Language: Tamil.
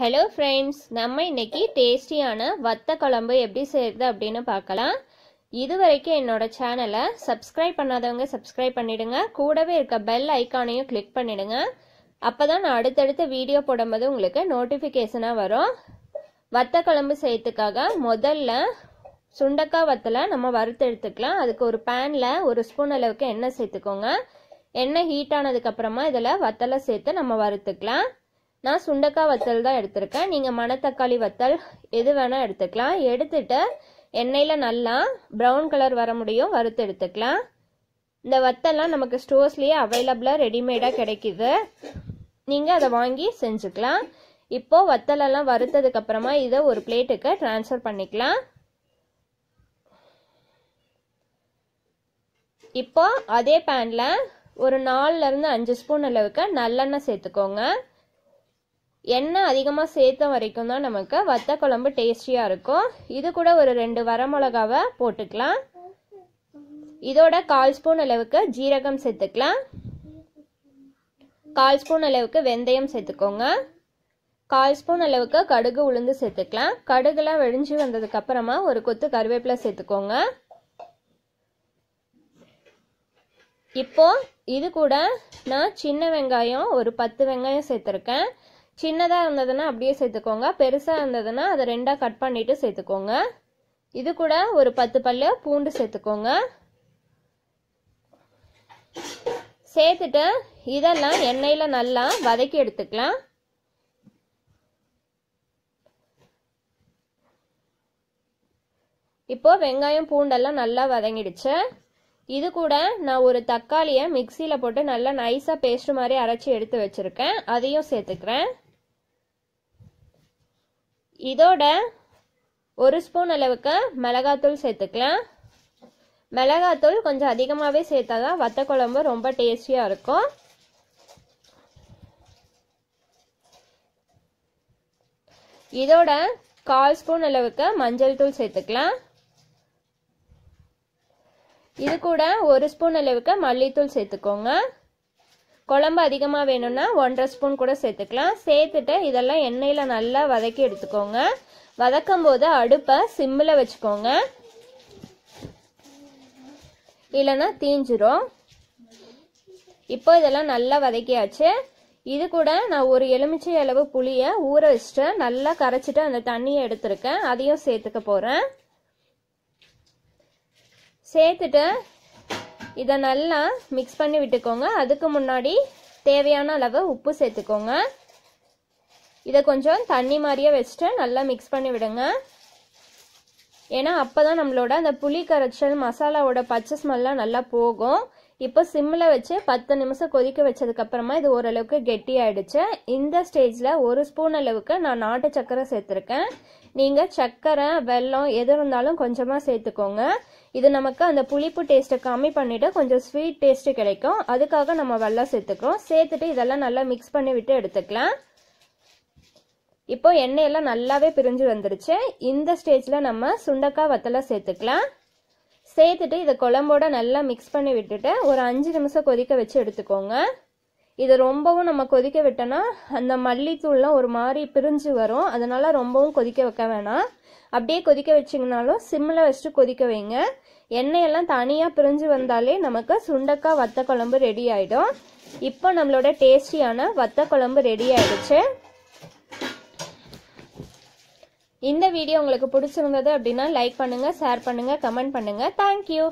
ஹலோ ஃப்ரெண்ட்ஸ் நம்ம இன்னைக்கு டேஸ்டியான வத்த குழம்பு எப்படி செய்யுது அப்படின்னு பார்க்கலாம் இது வரைக்கும் என்னோட சேனலை சப்ஸ்கிரைப் பண்ணாதவங்க சப்ஸ்கிரைப் பண்ணிடுங்க கூடவே இருக்க பெல் ஐக்கானையும் கிளிக் பண்ணிடுங்க அப்போ தான் நான் அடுத்தடுத்த வீடியோ போடும்போது உங்களுக்கு நோட்டிஃபிகேஷனாக வரும் வத்த குழம்பு செய்யறதுக்காக முதல்ல சுண்டக்காய் வத்தலை நம்ம வறுத்து எடுத்துக்கலாம் அதுக்கு ஒரு பேனில் ஒரு ஸ்பூன் அளவுக்கு எண்ணெய் சேர்த்துக்கோங்க எண்ணெய் ஹீட் ஆனதுக்கப்புறமா இதில் வத்தலை சேர்த்து நம்ம வறுத்துக்கலாம் நான் சுண்டக்காய் வத்தல் தான் எடுத்திருக்கேன் நீங்கள் மணத்தக்காளி வத்தல் எது வேணால் எடுத்துக்கலாம் எடுத்துட்டு எண்ணெயில் நல்லா ப்ரௌன் கலர் வர முடியும் வறுத்து எடுத்துக்கலாம் இந்த வத்தல்லாம் நமக்கு ஸ்டோர்ஸ்லேயே அவைலபிளாக ரெடிமேடாக கிடைக்கிது நீங்கள் அதை வாங்கி செஞ்சுக்கலாம் இப்போது வத்தலெல்லாம் வறுத்ததுக்கப்புறமா இதை ஒரு பிளேட்டுக்கு ட்ரான்ஸ்ஃபர் பண்ணிக்கலாம் இப்போ அதே பேனில் ஒரு நாலுலேருந்து அஞ்சு ஸ்பூன் அளவுக்கு நல்லெண்ணெய் சேர்த்துக்கோங்க எண்ணெய் அதிகமாக சேர்த்த வரைக்கும் தான் நமக்கு வத்த குழம்பு டேஸ்டியாக இருக்கும் இது கூட ஒரு ரெண்டு வரமிளகாவை போட்டுக்கலாம் இதோட கால் ஸ்பூன் அளவுக்கு ஜீரகம் சேர்த்துக்கலாம் கால் ஸ்பூன் அளவுக்கு வெந்தயம் சேர்த்துக்கோங்க கால் ஸ்பூன் அளவுக்கு கடுகு உளுந்து சேர்த்துக்கலாம் கடுகுலாம் வெடிஞ்சு வந்ததுக்கு அப்புறமா ஒரு கொத்து கருவேப்பிலை சேர்த்துக்கோங்க இப்போ இது கூட நான் சின்ன வெங்காயம் ஒரு பத்து வெங்காயம் சேர்த்துருக்கேன் சின்னதாக இருந்ததுன்னா அப்படியே சேர்த்துக்கோங்க பெருசாக இருந்ததுன்னா அதை ரெண்டாக கட் பண்ணிவிட்டு சேர்த்துக்கோங்க இது கூட ஒரு பத்து பல்லு பூண்டு சேர்த்துக்கோங்க சேர்த்துட்டு இதெல்லாம் எண்ணெயில் நல்லா வதக்கி எடுத்துக்கலாம் இப்போ வெங்காயம் பூண்டெல்லாம் நல்லா வதங்கிடுச்சு இது கூட நான் ஒரு தக்காளியை மிக்சியில் போட்டு நல்லா நைஸாக பேஸ்ட் மாதிரி அரைச்சி எடுத்து வச்சுருக்கேன் அதையும் சேர்த்துக்கிறேன் இதோட ஒரு ஸ்பூன் அளவுக்கு மிளகாத்தூள் சேர்த்துக்கலாம் மிளகாத்தூள் கொஞ்சம் அதிகமாகவே சேர்த்தா தான் வத்த குழம்பு ரொம்ப டேஸ்டியாக இருக்கும் இதோட கால் ஸ்பூன் அளவுக்கு மஞ்சள் தூள் சேர்த்துக்கலாம் இது கூட ஒரு ஸ்பூன் அளவுக்கு மல்லித்தூள் சேர்த்துக்கோங்க குழம்பு அதிகமாக வேணும்னா ஒன்றரை ஸ்பூன் கூட சேர்த்துக்கலாம் சேர்த்துட்டு இதெல்லாம் எண்ணெயில் நல்லா வதக்கி எடுத்துக்கோங்க வதக்கும் போது அடுப்பை சிம்மில் வச்சுக்கோங்க இல்லைன்னா தீஞ்சிரும் இப்போ இதெல்லாம் நல்லா வதக்கியாச்சு இது கூட நான் ஒரு எலுமிச்சை அளவு புளியை ஊற வச்சுட்டு நல்லா கரைச்சிட்டு அந்த தண்ணியை எடுத்திருக்கேன் அதையும் சேர்த்துக்க போகிறேன் சேர்த்துட்டு இதை நல்லா மிக்ஸ் பண்ணி விட்டுக்கோங்க அதுக்கு முன்னாடி தேவையான அளவு உப்பு சேர்த்துக்கோங்க இதை கொஞ்சம் தண்ணி மாதிரியே வச்சுட்டு நல்லா மிக்ஸ் பண்ணி விடுங்க ஏன்னா அப்போ தான் நம்மளோட அந்த புளி கரைச்சல் மசாலாவோட பச்சை ஸ்மெல்லாம் நல்லா போகும் இப்போ சிம்மில் வச்சு பத்து நிமிஷம் கொதிக்க வச்சதுக்கப்புறமா இது ஓரளவுக்கு கெட்டி ஆயிடுச்சு இந்த ஸ்டேஜில் ஒரு ஸ்பூன் அளவுக்கு நான் நாட்டு சர்க்கரை சேர்த்துருக்கேன் நீங்கள் சர்க்கரை வெல்லம் எது இருந்தாலும் கொஞ்சமாக சேர்த்துக்கோங்க இது நமக்கு அந்த புளிப்பு டேஸ்ட்டை கம்மி பண்ணிவிட்டு கொஞ்சம் ஸ்வீட் டேஸ்ட்டு கிடைக்கும் அதுக்காக நம்ம வெள்ளம் சேர்த்துக்கிறோம் சேர்த்துட்டு இதெல்லாம் நல்லா மிக்ஸ் பண்ணி விட்டு எடுத்துக்கலாம் இப்போ எண்ணெயெல்லாம் நல்லாவே பிரிஞ்சு வந்துருச்சு இந்த ஸ்டேஜில் நம்ம சுண்டக்காய் வத்தலை சேர்த்துக்கலாம் சேர்த்துட்டு இதை குழம்போட நல்லா மிக்ஸ் பண்ணி விட்டுட்டு ஒரு அஞ்சு நிமிஷம் கொதிக்க வச்சு எடுத்துக்கோங்க இதை ரொம்பவும் நம்ம கொதிக்க விட்டோன்னா அந்த மல்லித்தூள்லாம் ஒரு மாதிரி பிரிஞ்சு வரும் அதனால ரொம்பவும் கொதிக்க வைக்க வேணாம் அப்படியே கொதிக்க வச்சிங்கனாலும் சிம்மில் வச்சுட்டு கொதிக்க வைங்க எண்ணெயெல்லாம் தனியாக பிரிஞ்சு வந்தாலே நமக்கு சுண்டக்காய் வத்த குழம்பு ரெடி ஆகிடும் இப்போ நம்மளோட டேஸ்டியான வத்த குழம்பு ரெடி ஆகிடுச்சு இந்த வீடியோ உங்களுக்கு பிடிச்சிருந்தது அப்படின்னா லைக் பண்ணுங்கள் ஷேர் பண்ணுங்கள் கமெண்ட் பண்ணுங்கள் தேங்க்யூ